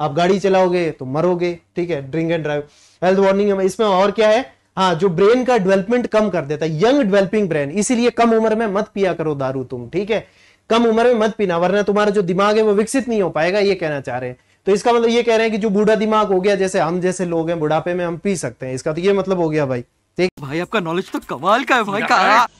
आप गाड़ी चलाओगे तो मरोगे ठीक है drink and drive health warning है इसमें और क्या है हाँ जो ब्रेन का डेवलपमेंट कम कर देता है यंग डेवलपिंग ब्रेन इसीलिए कम उम्र में मत पिया करो दारू तुम ठीक है कम उम्र में मत पीना वरना तुम्हारा जो दिमाग है वो विकसित नहीं हो पाएगा ये कहना चाह रहे हैं तो इसका मतलब ये कह रहे हैं कि जो बूढ़ा दिमाग हो गया जैसे हम जैसे लोग हैं बुढ़ापे में हम पी सकते हैं इसका तो ये मतलब हो गया भाई देख भाई आपका नॉलेज तो कमाल का है भाई का